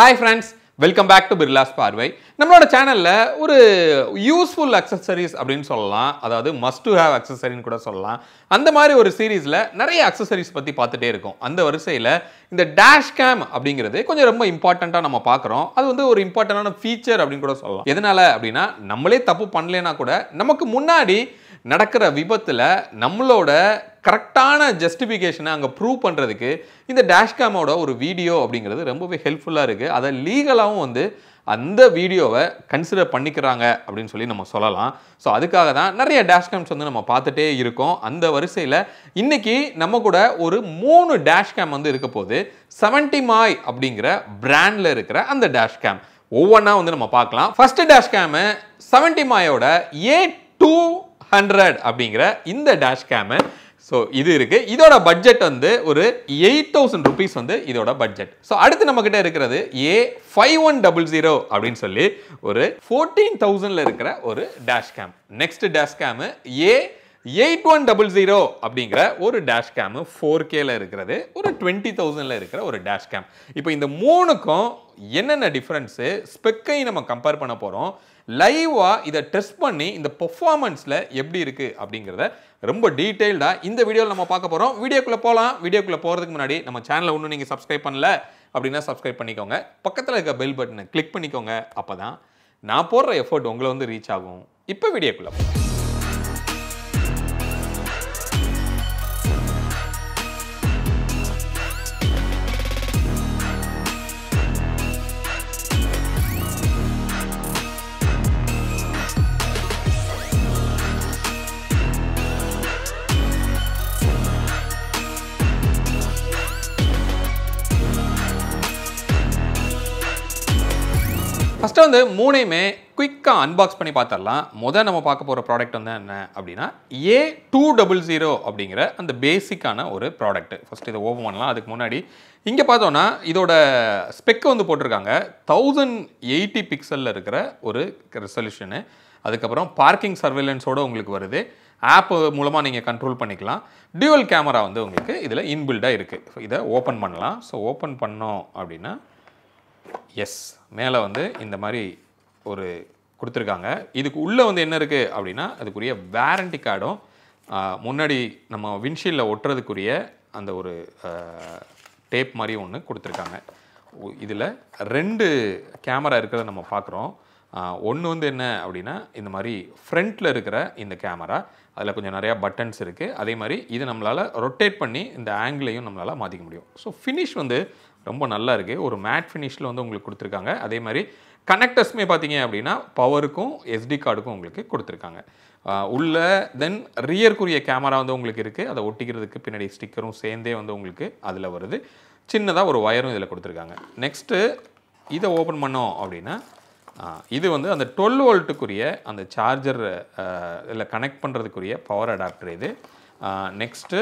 hi friends welcome back to Birla's பார்வை நம்மளோட சேனலில் ஒரு யூஸ்ஃபுல் அக்சசரிஸ் அப்படின்னு சொல்லலாம் அதாவது மஸ்ட் டு ஹேவ் அக்சசரின்னு கூட சொல்லலாம் அந்த மாதிரி ஒரு சீரீஸில் நிறைய அக்சசரிஸ் பற்றி பார்த்துட்டே இருக்கும் அந்த வரிசையில் இந்த டேஷ் கேம் அப்படிங்கிறது கொஞ்சம் ரொம்ப இம்பார்ட்டண்ட்டாக நம்ம பார்க்குறோம் அது வந்து ஒரு இம்பார்ட்டண்டான ஃபீச்சர் அப்படின்னு கூட சொல்லலாம் எதனால் அப்படின்னா நம்மளே தப்பு பண்ணலைன்னா கூட நமக்கு முன்னாடி நடக்கிற விபத்தில் நம்மளோட கரெக்டான ஜஸ்டிஃபிகேஷனை அங்கே ப்ரூவ் பண்ணுறதுக்கு இந்த டேஷ்காமோட ஒரு வீடியோ அப்படிங்கிறது ரொம்பவே ஹெல்ப்ஃபுல்லாக இருக்குது அதை லீகலாகவும் வந்து அந்த வீடியோவை கன்சிடர் பண்ணிக்கிறாங்க அப்படின்னு சொல்லி நம்ம சொல்லலாம் ஸோ அதுக்காக தான் நிறைய டேஷ்கேம்ஸ் வந்து நம்ம பார்த்துட்டே இருக்கோம் அந்த வரிசையில் இன்றைக்கி நம்ம கூட ஒரு மூணு டேஷ்கேம் வந்து இருக்க போது செவன்டி மாய் அப்படிங்கிற பிராண்டில் இருக்கிற அந்த டேஷ்கேம் ஒவ்வொன்றா வந்து நம்ம பார்க்கலாம் ஃபஸ்ட்டு டேஷ்கேமு செவன்டி மாயோட ஏ டூ ஹண்ட்ரட் அப்படிங்கிற இந்த டேஷ்கேமு ஸோ இது இருக்குது இதோட பட்ஜெட் வந்து ஒரு எயிட் தௌசண்ட் ருபீஸ் வந்து இதோட பட்ஜெட் ஸோ அடுத்து நம்மக்கிட்ட இருக்கிறது A five one double zero அப்படின்னு சொல்லி ஒரு ஃபோர்டீன் தௌசண்டில் இருக்கிற ஒரு dash cam next dash cam A eight one double zero அப்படிங்கிற ஒரு டேஷ் கேமு ஃபோர் கேல இருக்கிறது ஒரு டுவெண்ட்டி தௌசண்டில் இருக்கிற ஒரு டேஷ் கேம் இப்போ இந்த மூணுக்கும் என்னென்ன டிஃப்ரென்ஸு ஸ்பெக்கை நம்ம கம்பேர் பண்ண போகிறோம் லைவாக இதை டெஸ்ட் பண்ணி இந்த பெர்ஃபார்மன்ஸில் எப்படி இருக்குது அப்படிங்கிறத ரொம்ப டீட்டெயில்டாக இந்த வீடியோவில் நம்ம பார்க்க போகிறோம் வீடியோக்குள்ளே போகலாம் வீடியோக்குள்ளே போகிறதுக்கு முன்னாடி நம்ம சேனலை ஒன்றும் நீங்கள் சப்ஸ்கிரைப் பண்ணல அப்படின்னா சப்ஸ்கிரைப் பண்ணிக்கோங்க பக்கத்தில் இருக்க பெல் பட்டனை கிளிக் பண்ணிக்கோங்க அப்போ தான் நான் போடுற எஃபர்ட் உங்களை வந்து ரீச் ஆகும் இப்போ வீடியோக்குள்ளே போகலாம் தொடர்ந்து மூணையுமே குயிக்காக அன்பாக்ஸ் பண்ணி பார்த்துடலாம் முதல் நம்ம பார்க்க போகிற ப்ராடக்ட் வந்து என்ன அப்படின்னா ஏ டூ டபுள் ஜீரோ அப்படிங்கிற அந்த பேசிக்கான ஒரு ப்ராடக்ட் ஃபஸ்ட் இதை ஓப்பன் பண்ணலாம் அதுக்கு முன்னாடி இங்கே பார்த்தோன்னா இதோட ஸ்பெக்கை வந்து போட்டிருக்காங்க தௌசண்ட் எயிட்டி பிக்சலில் இருக்கிற ஒரு ரெசல்யூஷனு அதுக்கப்புறம் பார்க்கிங் சர்வேலன்ஸோடு உங்களுக்கு வருது ஆப் மூலமாக நீங்கள் கண்ட்ரோல் பண்ணிக்கலாம் டியூவல் கேமரா வந்து உங்களுக்கு இதில் இன்பில்டாக இருக்குது இதை ஓப்பன் பண்ணலாம் ஸோ ஓப்பன் பண்ணோம் அப்படின்னா எஸ் மேலே வந்து இந்த மாதிரி ஒரு கொடுத்துருக்காங்க இதுக்கு உள்ளே வந்து என்ன இருக்குது அப்படின்னா அதுக்குரிய வேரண்டி கார்டும் முன்னாடி நம்ம விண்ஷீல்டில் ஒட்டுறதுக்குரிய அந்த ஒரு டேப் மாதிரி ஒன்று கொடுத்துருக்காங்க இதில் ரெண்டு கேமரா இருக்கிறத நம்ம பார்க்குறோம் ஒன்று வந்து என்ன அப்படின்னா இந்த மாதிரி ஃப்ரண்ட்டில் இருக்கிற இந்த கேமரா அதில் கொஞ்சம் நிறையா பட்டன்ஸ் இருக்குது அதே மாதிரி இது நம்மளால் ரொட்டேட் பண்ணி இந்த ஆங்கிளையும் நம்மளால் மாற்றிக்க முடியும் ஸோ ஃபினிஷ் வந்து ரொம்ப நல்லா இருக்குது ஒரு மேட் ஃபினிஷில் வந்து உங்களுக்கு கொடுத்துருக்காங்க அதே மாதிரி கனெக்டர்ஸுமே பார்த்தீங்க அப்படின்னா பவருக்கும் எஸ்டி கார்டுக்கும் உங்களுக்கு கொடுத்துருக்காங்க உள்ள தென் ரியர்க்குரிய கேமரா வந்து உங்களுக்கு இருக்குது அதை ஒட்டிக்கிறதுக்கு பின்னாடி ஸ்டிக்கரும் சேர்ந்தே வந்து உங்களுக்கு அதில் வருது சின்னதாக ஒரு ஒயரும் இதில் கொடுத்துருக்காங்க நெக்ஸ்ட்டு இதை ஓப்பன் பண்ணோம் அப்படின்னா இது வந்து அந்த டுவெல் வோல்ட்டுக்குரிய அந்த சார்ஜர் இல்லை கனெக்ட் பண்ணுறதுக்குரிய பவர் அடாப்டர் இது நெக்ஸ்ட்டு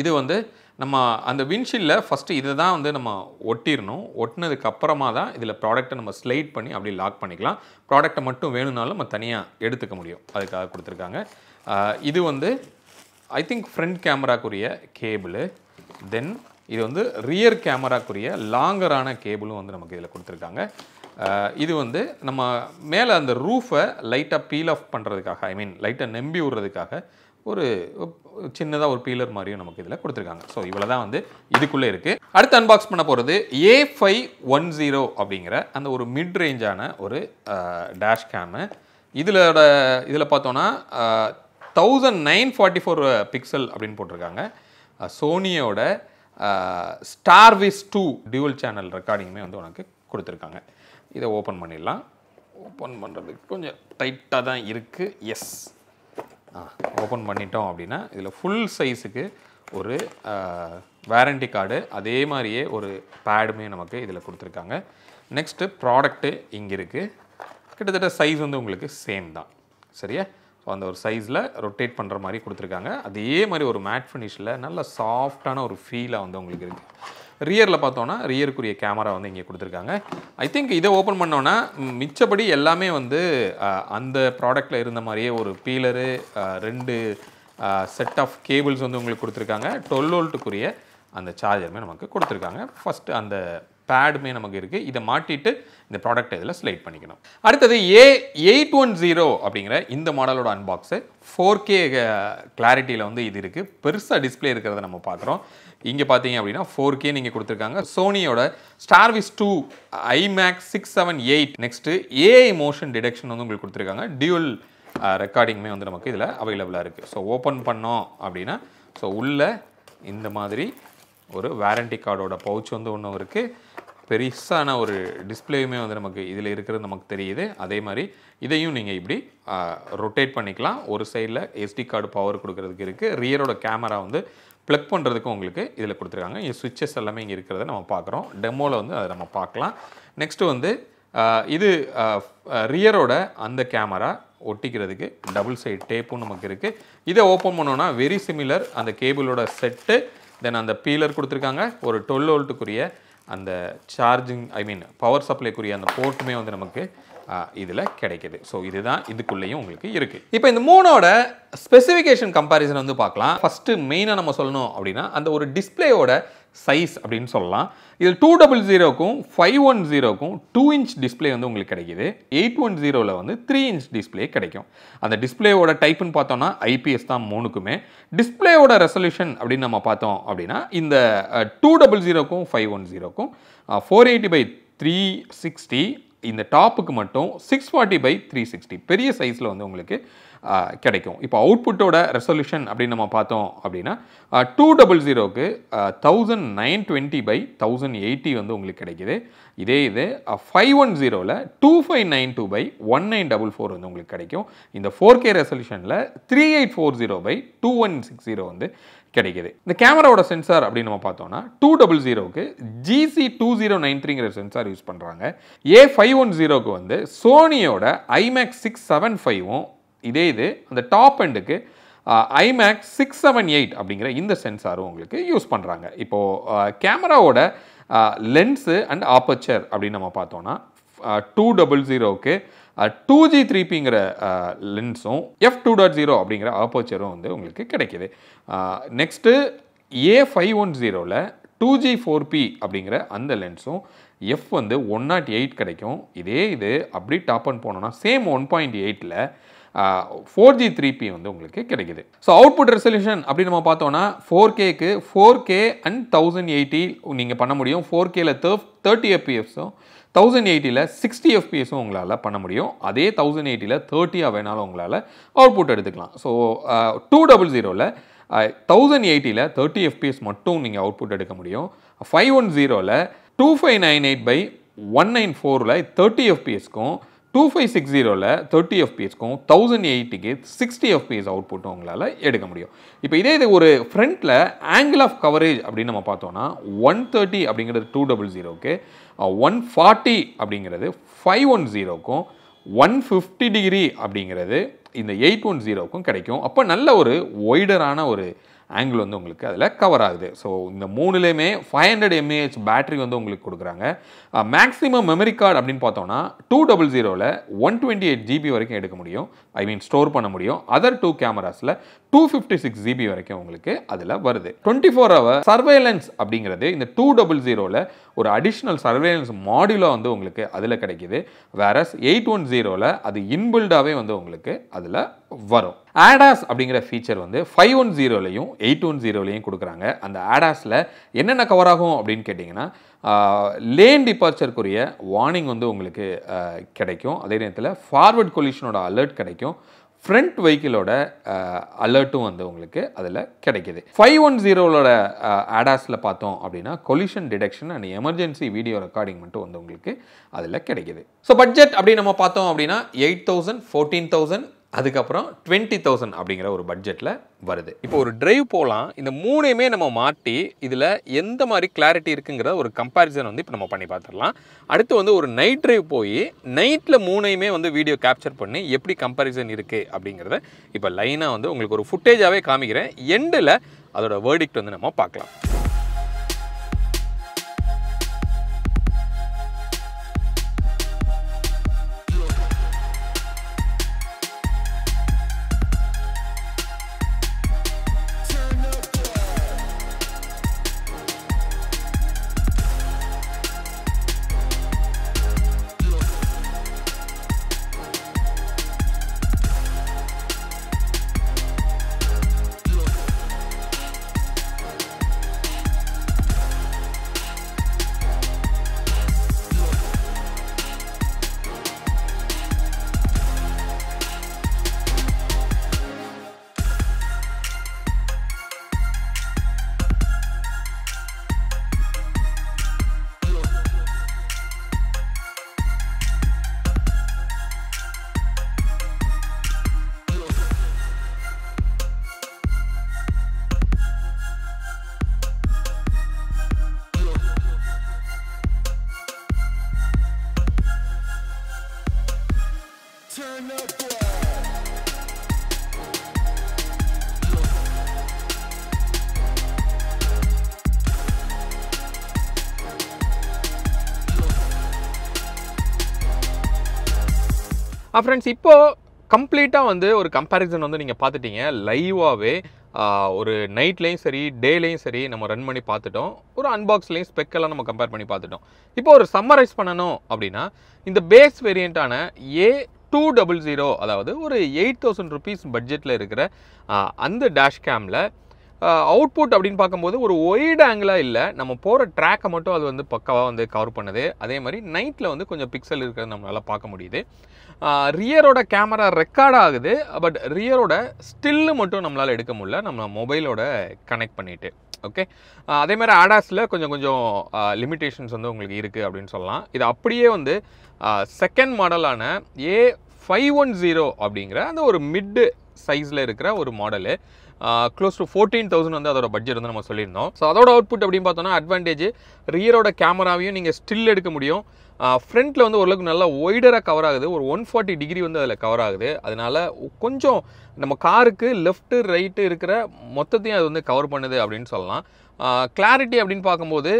இது வந்து நம்ம அந்த விண்ட்ஷீல்டில் ஃபஸ்ட்டு இதை தான் வந்து நம்ம ஒட்டிடணும் ஒட்டினதுக்கு அப்புறமா தான் இதில் ப்ராடக்ட்டை நம்ம ஸ்லைட் பண்ணி அப்படி லாக் பண்ணிக்கலாம் ப்ராடக்ட்டை மட்டும் வேணும்னாலும் நம்ம தனியாக எடுத்துக்க முடியும் அதுக்காக கொடுத்துருக்காங்க இது வந்து ஐ திங்க் ஃப்ரண்ட் கேமராக்குரிய கேபிள் தென் இது வந்து ரியர் கேமராக்குரிய லாங்கரான கேபிளும் வந்து நமக்கு இதில் கொடுத்துருக்காங்க இது வந்து நம்ம மேலே அந்த ரூஃபை லைட்டாக பீல் ஆஃப் பண்ணுறதுக்காக ஐ மீன் லைட்டாக நெம்பி விடுறதுக்காக ஒரு சின்னதாக ஒரு பீலர் மாதிரியும் நமக்கு இதில் கொடுத்துருக்காங்க ஸோ இவ்வளோ தான் வந்து இதுக்குள்ளே இருக்குது அடுத்து அன்பாக்ஸ் பண்ண போகிறது ஏ ஃபைவ் ஒன் ஜீரோ அப்படிங்கிற அந்த ஒரு மிட் ரேஞ்சான ஒரு டேஷ் கேமு இதிலோட இதில் பார்த்தோன்னா thousand nine forty four pixel அப்படின்னு போட்டிருக்காங்க சோனியோட ஸ்டார்விஸ் டூ டியூவல் சேனல் ரெக்கார்டிங்குமே வந்து உனக்கு கொடுத்துருக்காங்க இதை ஓப்பன் பண்ணிடலாம் ஓப்பன் பண்ணுறதுக்கு கொஞ்சம் டைட்டாக தான் இருக்குது எஸ் ஆ ஓப்பன் பண்ணிட்டோம் அப்படின்னா இதில் ஃபுல் சைஸுக்கு ஒரு வேரண்டி கார்டு அதே மாதிரியே ஒரு பேடுமே நமக்கு இதில் கொடுத்துருக்காங்க நெக்ஸ்ட்டு ப்ராடக்ட்டு இங்கே இருக்குது கிட்டத்தட்ட சைஸ் வந்து உங்களுக்கு சேம் தான் சரியா ஸோ அந்த ஒரு சைஸில் ரொட்டேட் பண்ணுற மாதிரி கொடுத்துருக்காங்க அதே மாதிரி ஒரு மேட் ஃபினிஷில் நல்ல சாஃப்டான ஒரு ஃபீலாக வந்து உங்களுக்கு இருக்குது ரியரில் பார்த்தோன்னா ரியருக்குரிய கேமரா வந்து இங்கே கொடுத்துருக்காங்க ஐ திங்க் இதை ஓப்பன் பண்ணோன்னா மிச்சப்படி எல்லாமே வந்து அந்த ப்ராடக்டில் இருந்த மாதிரியே ஒரு பீலரு ரெண்டு செட் ஆஃப் கேபிள்ஸ் வந்து உங்களுக்கு கொடுத்துருக்காங்க டுவெல் ஓல்ட்டுக்குரிய அந்த சார்ஜருமே நமக்கு கொடுத்துருக்காங்க ஃபஸ்ட்டு அந்த பேடுமே நமக்கு இருக்குது இதை மாட்டிட்டு இந்த ப்ராடக்ட் இதில் செலக்ட் பண்ணிக்கணும் அடுத்தது ஏ எயிட் ஒன் ஜீரோ அப்படிங்கிற இந்த மாடலோட அன்பாக்ஸு ஃபோர் கே கிளாரிட்டியில் வந்து இது இருக்குது பெருசாக டிஸ்பிளே இருக்கிறத நம்ம பார்க்குறோம் இங்கே பார்த்தீங்க அப்படின்னா ஃபோர் கே நீங்கள் கொடுத்துருக்காங்க சோனியோட Starvis two IMX six seven eight next AI motion detection வந்து உங்களுக்கு கொடுத்துருக்காங்க டியூல் ரெக்கார்டிங்குமே வந்து நமக்கு இதில் அவைலபிளாக இருக்குது ஸோ ஓப்பன் பண்ணோம் அப்படின்னா ஸோ உள்ளே இந்த மாதிரி ஒரு வாரண்டி கார்டோட பவுச் வந்து ஒன்றும் இருக்குது பெருசான ஒரு டிஸ்பிளேயுமே வந்து நமக்கு இதில் இருக்கிறது நமக்கு தெரியுது அதே மாதிரி இதையும் நீங்கள் இப்படி ரொட்டேட் பண்ணிக்கலாம் ஒரு சைடில் எஸ்டி கார்டு பவர் கொடுக்கறதுக்கு இருக்குது ரியரோட கேமரா வந்து ப்ளக் பண்ணுறதுக்கும் உங்களுக்கு இதில் கொடுத்துருக்காங்க இங்கே சுவிட்சஸ் எல்லாமே இங்கே இருக்கிறத நம்ம பார்க்குறோம் டெமோவில் வந்து அதை நம்ம பார்க்கலாம் நெக்ஸ்ட்டு வந்து இது ரியரோட அந்த கேமரா ஒட்டிக்கிறதுக்கு டபுள் சைட் டேப்பும் நமக்கு இருக்குது இதை ஓப்பன் பண்ணோன்னா வெரி சிமிலர் அந்த கேபிளோட செட்டு தென் அந்த பீலர் கொடுத்துருக்காங்க ஒரு டுவெல் வோல்ட்டுக்குரிய அந்த சார்ஜிங் ஐ மீன் பவர் சப்ளைக்குரிய அந்த போர்ட்டுமே வந்து நமக்கு இதில் கிடைக்கிது ஸோ இதுதான் இதுக்குள்ளேயும் உங்களுக்கு இருக்குது இப்போ இந்த மூணோட ஸ்பெசிஃபிகேஷன் கம்பேரிசன் வந்து பார்க்கலாம் ஃபஸ்ட்டு மெயினாக நம்ம சொல்லணும் அப்படின்னா அந்த ஒரு டிஸ்பிளேயோட சைஸ் அப்படின்னு சொல்லலாம் இதில் டூ டபுள் ஜீரோக்கும் ஃபைவ் ஒன் ஜீரோக்கும் டூ இன்ச் டிஸ்பிளே வந்து உங்களுக்கு கிடைக்கிது எயிட் ஒன் ஜீரோவில் வந்து த்ரீ இன்ச் டிஸ்பிளே கிடைக்கும் அந்த டிஸ்பிளேவோட டைப்புன்னு பார்த்தோம்னா ஐபிஎஸ் தான் மூணுக்குமே டிஸ்பிளேவோட ரெசல்யூஷன் அப்படின்னு நம்ம பார்த்தோம் அப்படின்னா இந்த டூ டபுள் ஜீரோக்கும் ஃபைவ் ஒன் ஜீரோக்கும் four eighty by three sixty இந்த டாப்புக்கு மட்டும் six forty by three sixty பெரிய சைஸில் வந்து உங்களுக்கு கிடைக்கும் இப்போ அவுட்புட்டோட ரெசல்யூஷன் அப்படின்னு நம்ம பார்த்தோம் அப்படின்னா டூ டபுள் ஜீரோக்கு thousand nine twenty by thousand eighty வந்து உங்களுக்கு கிடைக்கிது இதே இது ஃபைவ் ஒன் ஜீரோவில் two five nine two by one nine double four வந்து உங்களுக்கு கிடைக்கும் இந்த ஃபோர் கே ரெசல்யூஷனில் three eight four zero by two one six zero வந்து கிடைக்கிது இந்த கேமராவோட சென்சார் அப்படின்னு நம்ம பார்த்தோம்னா டூ டபுள் ஜீரோக்கு ஜிசி டூ ஜீரோ நைன் த்ரீங்கிற சென்சார் யூஸ் பண்ணுறாங்க ஏ ஃபைவ் ஒன் ஜீரோக்கு வந்து சோனியோட ஐமேக்ஸ் சிக்ஸ் செவன் ஃபைவும் இதே இது அந்த டாப் எண்டுக்கு ஐமேக் சிக்ஸ் செவன் எயிட் அப்படிங்கிற இந்த சென்சாரும் உங்களுக்கு யூஸ் பண்ணுறாங்க இப்போது கேமராவோட லென்ஸு அண்ட் ஆப்பர்ச்சர் அப்படின்னு நம்ம பார்த்தோன்னா டூ டபுள் ஜீரோவுக்கு டூ ஜி த்ரீபிங்கிற லென்ஸும் எஃப் டூ டாட் ஜீரோ அப்படிங்கிற ஆப்பர்ச்சரும் வந்து உங்களுக்கு கிடைக்கிது நெக்ஸ்ட்டு ஏ ஃபைவ் ஒன் ஜீரோவில் டூ ஜி ஃபோர் பி அப்படிங்கிற அந்த லென்ஸும் எஃப் வந்து ஒன் நாட் எயிட் கிடைக்கும் இதே இது அப்படி டாப் அண்ட் போனோன்னா சேம் ஒன் பாயிண்ட் எயிட்டில் ஃபோர் ஜி த்ரீ பி வந்து உங்களுக்கு கிடைக்குது ஸோ அவுட்புட் ரெசல்யூஷன் அப்படின்னு நம்ம பார்த்தோன்னா ஃபோர் கேக்கு four K and thousand eighty நீங்கள் பண்ண முடியும் ஃபோர் கேல தேர்ட்டி எஃப்பிஎஃப்ஸும் தௌசண்ட் எயிட்டியில் சிக்ஸ்டி எஃப்பிஎஸும் உங்களால் பண்ண முடியும் அதே தௌசண்ட் எயிட்டியில் தேர்ட்டியாக வேணாலும் உங்களால் அவுட்புட் எடுத்துக்கலாம் ஸோ டூ டபுள் ஜீரோவில் தௌசண்ட் எயிட்டியில் தேர்ட்டி எஃப்பிஎஸ் மட்டும் நீங்கள் அவுட்புட் எடுக்க முடியும் ஃபைவ் ஒன் ஜீரோவில் two five nine eight by one nine ஃபோரில் தேர்ட்டி எஃப்பிஎஸ்க்கும் டூ ஃபைவ் சிக்ஸ் ஜீரோவில் தேர்ட்டி எஃபிஎஸ்க்கும் தௌசண்ட் எயிட்டிக்கு சிக்ஸ்டி எஃபிஎஸ் அவுட் புட்டும் உங்களால் எடுக்க முடியும் இப்போ இதே இது ஒரு ஃப்ரண்ட்டில் ஆங்கிள் ஆஃப் கவரேஜ் அப்படின்னு நம்ம பார்த்தோன்னா ஒன் தேர்ட்டி அப்படிங்கிறது டூ டபுள் ஜீரோக்கு ஒன் ஃபார்ட்டி அப்படிங்கிறது ஃபைவ் ஒன் ஜீரோக்கும் ஒன் ஃபிஃப்டி டிகிரி அப்படிங்கிறது இந்த எயிட் ஒன் ஜீரோக்கும் கிடைக்கும் அப்போ நல்ல ஒரு ஒய்டரான ஒரு ஆங்கிள் வந்து உங்களுக்கு அதில் கவர் ஆகுது ஸோ இந்த மூணுலேயுமே ஃபைவ் ஹண்ட்ரட் எம்ஏஹெச் பேட்டரி வந்து உங்களுக்கு கொடுக்குறாங்க மேக்ஸிமம் மெமரி கார்டு அப்படின்னு பார்த்தோம்னா டூ டபுள் ஜீரோவில் ஒன் டுவெண்ட்டி எயிட் ஜிபி வரைக்கும் எடுக்க முடியும் ஐ மீன் ஸ்டோர் பண்ண முடியும் அதர் டூ கேமராஸில் டூ ஃபிஃப்டி சிக்ஸ் ஜிபி வரைக்கும் உங்களுக்கு அதில் வருது டுவெண்ட்டி ஃபோர் ஹவர் சர்வேலன்ஸ் அப்படிங்கிறது இந்த டூ டபுள் ஜீரோவில் ஒரு அடிஷ்னல் சர்வேலன்ஸ் மாடியூலாக வந்து உங்களுக்கு அதில் கிடைக்கிது வேறஸ் எயிட் ஒன் ஜீரோவில் அது இன்பில்டாகவே வந்து உங்களுக்கு அதில் வரும் ஆடாஸ் அப்படிங்கிற ஃபீச்சர் வந்து ஃபைவ் ஒன் ஜீரோலையும் எயிட் ஒன் ஜீரோலையும் கொடுக்குறாங்க அந்த ஆடாஸில் என்னென்ன கவர் ஆகும் அப்படின்னு கேட்டிங்கன்னா லேன் டிபார்ச்சருக்குரிய வார்னிங் வந்து உங்களுக்கு கிடைக்கும் அதே நேரத்தில் ஃபார்வர்ட் கொலிஷனோட அலர்ட் கிடைக்கும் ஃப்ரண்ட் வெஹிக்கிளோட அலர்ட்டும் வந்து உங்களுக்கு அதில் கிடைக்கிது ஃபைவ் ஒன் ஜீரோவோட ஆடாஸில் பார்த்தோம் அப்படின்னா collision detection and emergency video recording மட்டும் வந்து உங்களுக்கு அதில் கிடைக்கிது ஸோ பட்ஜெட் அப்படி நம்ம பார்த்தோம் அப்படின்னா எயிட் தௌசண்ட் ஃபோர்டீன் தௌசண்ட் அதுக்கப்புறம் டுவெண்ட்டி தௌசண்ட் அப்படிங்கிற ஒரு பட்ஜெட்டில் வருது இப்போ ஒரு ட்ரைவ் போகலாம் இந்த மூணையுமே நம்ம மாட்டி இதில் எந்த மாதிரி கிளாரிட்டி இருக்குங்கிற ஒரு கம்பேரிசன் வந்து இப்போ நம்ம பண்ணி பார்த்துடலாம் அடுத்து வந்து ஒரு நைட் ட்ரைவ் போய் நைட்டில் மூணையுமே வந்து வீடியோ கேப்சர் பண்ணி எப்படி கம்பேரிசன் இருக்குது அப்படிங்கிறத இப்போ லைனாக வந்து உங்களுக்கு ஒரு ஃபுட்டேஜாகவே காமிக்கிறேன் எண்டில் அதோட வேர்டிக்ட் வந்து நம்ம பார்க்கலாம் Turn up ஃப்ரெண்ட்ஸ் இப்போது கம்ப்ளீட்டாக வந்து ஒரு கம்பேரிசன் வந்து நீங்கள் பார்த்துட்டீங்க லைவாகவே ஒரு நைட்லேயும் சரி டேலேயும் சரி நம்ம ரன் பண்ணி பார்த்துட்டோம் ஒரு அன்பாக்ஸ்லேயும் ஸ்பெக்கெல்லாம் நம்ம கம்பேர் பண்ணி பார்த்துட்டோம் இப்போ ஒரு சம்மரைஸ் பண்ணணும் அப்படின்னா இந்த பேஸ் வேரியண்ட்டான ஏ டூ டபுள் ஜீரோ அதாவது ஒரு எயிட் தௌசண்ட் ருபீஸ் பட்ஜெட்டில் இருக்கிற அந்த டேஷ் கேமில் அவுட்புட் அப்படின்னு பார்க்கும்போது ஒரு ஒய்டு ஆங்கிளாக இல்லை நம்ம போகிற ட்ராக்கை மட்டும் அது வந்து பக்காவாக வந்து கவர் பண்ணுது அதே மாதிரி நைட்டில் வந்து கொஞ்சம் பிக்சல் இருக்கிறது நம்மளால் பார்க்க முடியுது ரியரோட கேமரா ரெக்கார்ட் ஆகுது பட் ரியரோட ஸ்டில்லு மட்டும் நம்மளால் எடுக்க முடியல நம்ம மொபைலோட கனெக்ட் பண்ணிவிட்டு ஓகே அதே மாதிரி ஆடாஸில் கொஞ்சம் கொஞ்சம் லிமிட்டேஷன்ஸ் வந்து உங்களுக்கு இருக்குது அப்படின்னு சொல்லலாம் இது அப்படியே வந்து செகண்ட் மாடலான ஏ ஃபைவ் ஒன் ஜீரோ அப்படிங்கிற அந்த ஒரு மிட்டு சைஸில் இருக்கிற ஒரு model close to fourteen thousand வந்து அதோட பட்ஜெட் வந்து நம்ம சொல்லியிருந்தோம் ஸோ அதோட அவுட்புட் அப்படின்னு பார்த்தோம்னா அட்வான்டேஜ் ரியரோட கேமராவையும் நீங்கள் ஸ்டில் எடுக்க முடியும் ஃப்ரண்ட்டில் வந்து ஓரளவுக்கு நல்லா ஒய்டராக கவர் ஆகுது ஒரு ஒன் ஃபார்ட்டி டிகிரி வந்து அதில் கவர் ஆகுது அதனால் கொஞ்சம் நம்ம காருக்கு லெஃப்ட்டு ரைட்டு இருக்கிற மொத்தத்தையும் அது வந்து கவர் பண்ணுது அப்படின்னு சொல்லலாம் கிளாரிட்டி அப்படின்னு பார்க்கும்போது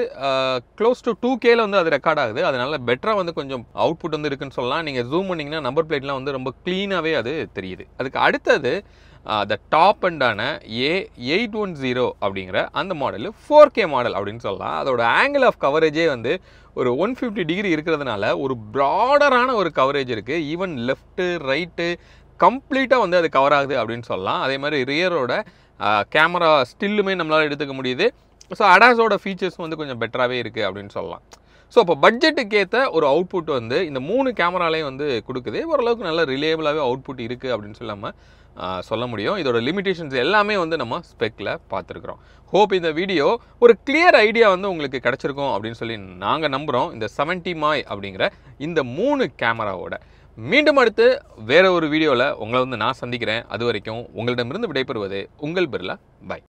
க்ளோஸ் டு டூ கேல வந்து அது ரெக்கார்ட் ஆகுது அதனால பெட்டராக வந்து கொஞ்சம் அவுட்புட் வந்து இருக்குன்னு சொல்லலாம் நீங்கள் ஜூம் பண்ணிங்கன்னா நம்பர் பிளேட்லாம் வந்து ரொம்ப க்ளீனாகவே அது தெரியுது அதுக்கு அடுத்தது த டாப் அண்டான ஏ எயிட் ஒன் ஜீரோ அப்படிங்கிற அந்த மாடல் ஃபோர் கே மாடல் அப்படின்னு சொல்லலாம் அதோட ஆங்கிள் ஆஃப் கவரேஜே வந்து ஒரு ஒன் ஃபிஃப்டி டிகிரி இருக்கிறதுனால ஒரு ப்ராடரான ஒரு கவரேஜ் இருக்குது ஈவன் லெஃப்ட்டு ரைட்டு கம்ப்ளீட்டாக வந்து அது கவர் ஆகுது அப்படின்னு சொல்லலாம் அதே மாதிரி ரியரோட கேமரா ஸ்டில்லுமே நம்மளால் எடுத்துக்க முடியுது ஸோ அடாஸோட ஃபீச்சர்ஸ் வந்து கொஞ்சம் பெட்டராகவே இருக்குது அப்படின்னு சொல்லலாம் ஸோ அப்போ பட்ஜெட்டுக்கு ஏற்ற ஒரு அவுட்புட் வந்து இந்த மூணு கேமராலையும் வந்து கொடுக்குது ஓரளவுக்கு நல்ல ரிலேபிளாகவே அவுட்புட் இருக்குது அப்படின்னு சொல்லாமல் சொல்ல முடியும் இதோட லிமிடேஷன்ஸ் எல்லாமே வந்து நம்ம ஸ்பெக்கில் பார்த்துருக்குறோம் ஹோப் இந்த வீடியோ ஒரு கிளியர் ஐடியா வந்து உங்களுக்கு கிடச்சிருக்கும் அப்படின்னு சொல்லி நாங்கள் நம்புகிறோம் இந்த செவன்டி மாய் அப்படிங்கிற இந்த மூணு கேமராவோட மீண்டும் அடுத்து வேறு ஒரு வீடியோவில் உங்களை வந்து நான் சந்திக்கிறேன் அது வரைக்கும் உங்களிடமிருந்து விடைபெறுவது உங்கள் பிர்லா பாய்